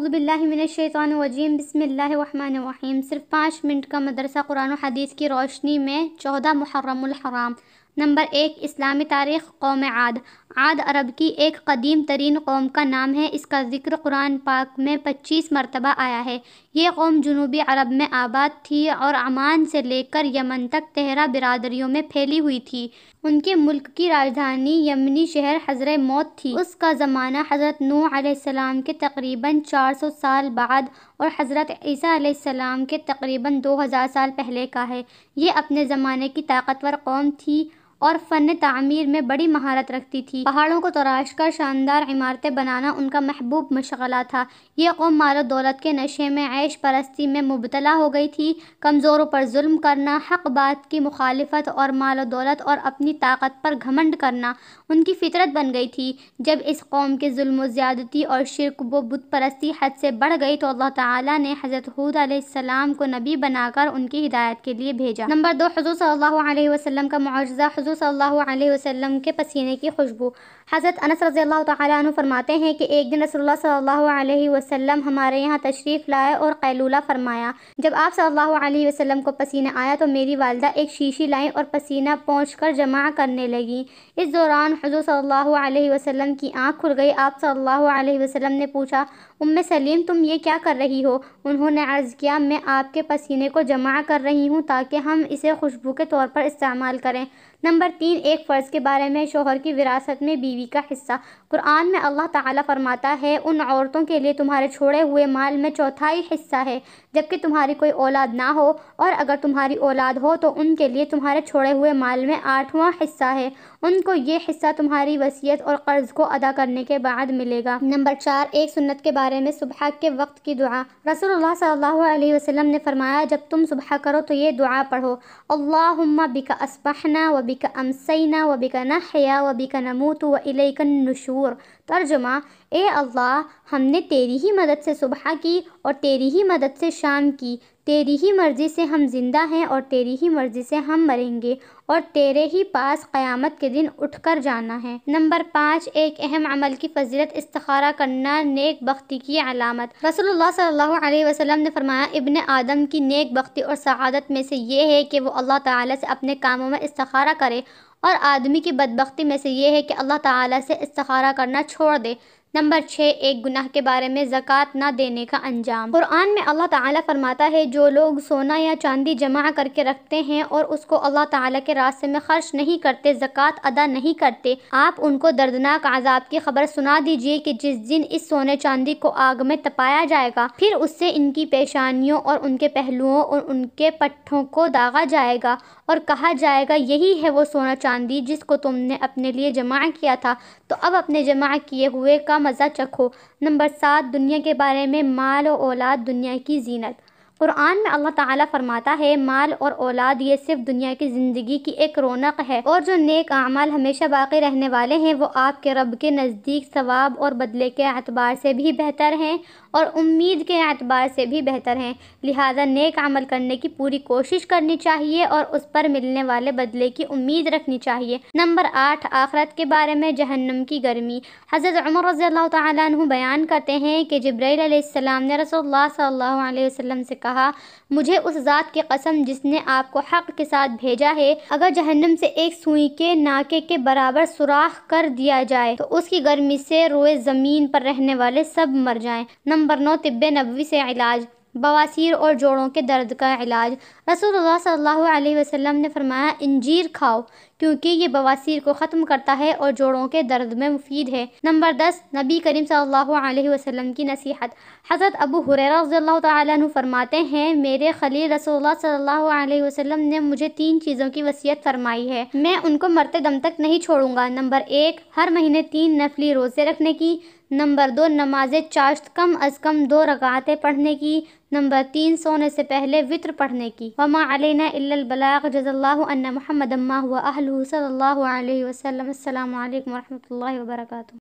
أعوذ بالله من الشيطان الرجيم بسم الله الرحمن الرحيم صرف 5 منٹ کا مدرسہ قرآن و حدیث کی روشنی میں 14 محرم الحرام नंबर एक इस्लामी तारीख़ कौम आद आद अरब की एक कदीम तरीन कौम का नाम है इसका ज़िक्र कुरान पाक में पच्चीस मरतबा आया है ये कौम जनूबी अरब में आबाद थी और अमान से लेकर यमन तक तेहरा बिरादरियों में फैली हुई थी उनके मुल्क की राजधानी यमनी शहर हजर मौत थी उसका ज़माना हज़रत नू आलाम के तकरीबन चार सौ साल बाद और हज़रत ईसा के तकरीबन दो हज़ार साल पहले का है ये अपने ज़माने की ताकतवर कौम थी और फ़न तमीर में बड़ी महारत रखती थी पहाड़ों को तराश कर शानदार इमारतें बनाना उनका महबूब मशगला था ये कौम माल दौलत के नशे में ऐश परस्ती में मुबतला हो गई थी कमज़ोरों पर जुल्म करना हक बात की मुखालफत और माल दौलत और अपनी ताकत पर घमंड करना उनकी फितरत बन गई थी जब इस कौम के जुल्म ज़्यादती और शिरक व बुत परस्ती हद से बढ़ गई तो अल्लाह ताला ने हज़रत हूद आसमाम को नबी बनाकर उनकी हिदायत के लिए भेजा नंबर दो हजू सल्ला वसलम का मुआवजा रसूल सल्लल्लाहु अलैहि के पसीने की खुशबू हज़रत अनस रज़ी अल्लाह तु फरमाते हैं कि एक दिन रसूल सल्लल्लाहु अलैहि वसल्लम हमारे यहाँ तशरीफ़ लाए और कैलूला फरमाया जब आप सल्लल्लाहु अलैहि वसल्लम को पसीना आया तो मेरी वालदा एक शीशी लाई और पसीना पहुँच कर जमा करने लगी इस दौरान हजूर सल्लल्लाहु अलैहि वसल्लम की आँख खुल गई आप सल्लल्लाहु अलैहि वसल्लम ने पूछा उम सलीम तुम ये क्या कर रही हो उन्होंने अर्ज़ किया मैं आपके पसीने को जमा कर रही हूँ ताकि हम इसे खुशबू के तौर पर इस्तेमाल करें नंबर नंबर तीन एक फ़र्ज़ के बारे में शोहर की विरासत में बीवी का हिस्सा कुरान में अल्लाह ताला फरमाता है उन औरतों के लिए तुम्हारे छोड़े हुए माल में चौथाई हिस्सा है जबकि तुम्हारी कोई औलाद ना हो और अगर तुम्हारी औलाद हो तो उनके लिए तुम्हारे छोड़े हुए माल में आठवां हिस्सा है उनको ये हिस्सा तुम्हारी वसीयत और कर्ज़ को अदा करने के बाद मिलेगा नंबर चार एक सुन्नत के बारे में सुबह के वक्त की दुआ रसोल सल्ला वसलम ने फरमाया जब तुम सुबह करो तो ये दुआ पढ़ो अल्लाह बिका असपहना व बिका अमसैना व बिका नहया व बिका नमूत व इलेकन नशूर तर्जुमा ए अल्लाह हमने तेरी ही मदद से सुबह की और तेरी ही मदद से शाम की तेरी ही मर्ज़ी से हम ज़िंदा हैं और तेरी ही मर्ज़ी से हम मरेंगे और तेरे ही पास क़यामत के दिन उठकर जाना है नंबर पाँच एक अहम अमल की फजीलत इस्तारा करना नेक बख्ती की अलामत रसोल्ला सल्लल्लाहु अलैहि वसल्लम ने फरमाया इबन आदम की नेक बख्ती और सआदत में से ये है कि वो अल्लाह ताला से अपने कामों में इस्तारा करे और आदमी की बदबख्ती में से ये है कि अल्लाह ताला से इस्तखारा करना छोड़ दे नंबर छः एक गुनाह के बारे में ज़क़़त ना देने का अंजाम कुरान में अल्लाह ताला फरमाता है जो लोग सोना या चांदी जमा करके रखते हैं और उसको अल्लाह ताला के रास्ते में खर्च नहीं करते ज़क़़त अदा नहीं करते आप उनको दर्दनाक आज़ाब की खबर सुना दीजिए कि जिस दिन इस सोने चांदी को आग में तपाया जाएगा फिर उससे इनकी पेशानियों और उनके पहलुओं और उनके पट्ठों को दागा जाएगा और कहा जाएगा यही है वो सोना चांदी जिसको तुमने अपने लिए जमा किया था तो अब अपने जमा किए हुए का मज़ा चखो नंबर सात दुनिया के बारे में माल और औलाद दुनिया की जीनत कुरान में अल्लाह ताला फरमाता है माल और औलाद ये सिर्फ दुनिया की ज़िंदगी की एक रौनक है और जो नेक अमाल हमेशा बाकी रहने वाले हैं वो आपके रब के नज़दीक सवाब और बदले के अतबार से भी बेहतर हैं और उम्मीद के अतबार से भी बेहतर हैं लिहाजा नेक अमल करने की पूरी कोशिश करनी चाहिए और उस पर मिलने वाले बदले की उम्मीद रखनी चाहिए नंबर आठ आखरत के बारे में जहन्नम की गर्मी हज़रत उमर रज़ी अल्लाह बयान करते हैं कि जब्राईसम ने रसोल्ला सल्ला वसम से कहा कहा मुझे उस ज़ात की कसम जिसने आपको हक़ के साथ भेजा है अगर जहन्नम से एक सुई के नाके के बराबर सुराख कर दिया जाए तो उसकी गर्मी से रोए ज़मीन पर रहने वाले सब मर जाएं नंबर नौ तिब्बे नबी से इलाज बवासीर और जोड़ों के दर्द का इलाज रसूलुल्लाह सल्लल्लाहु अलैहि वसल्लम ने फरमाया इंजीर खाओ क्योंकि ये बवासीर को ख़त्म करता है और जोड़ों के दर्द में मुफीद है नंबर दस नबी करीम सल्लल्लाहु अलैहि वसल्लम की नसीहत हज़रत अबू हुरैरा रज़ील्ला फरमाते हैं मेरे खलील रसूलुल्लाह सल्लल्लाहु अलैहि वसल्लम ने मुझे तीन चीज़ों की वसीयत फरमाई है मैं उनको मरते दम तक नहीं छोड़ूंगा नंबर एक हर महीने तीन नफली रोज़े रखने की नंबर दो नमाज चाश्त कम अज़ कम दो रकातें पढ़ने की नंबर तीन सोने से पहले वित्र पढ़ने की वमा अलैना इल्लबलाग जज़ल्ला अन्ना महमद हुआ अहलू सल्लल्लाहु अलैहि वसल्लम अस्सलाम वालेकुम वरहमतुल्लाहि वबरकatuह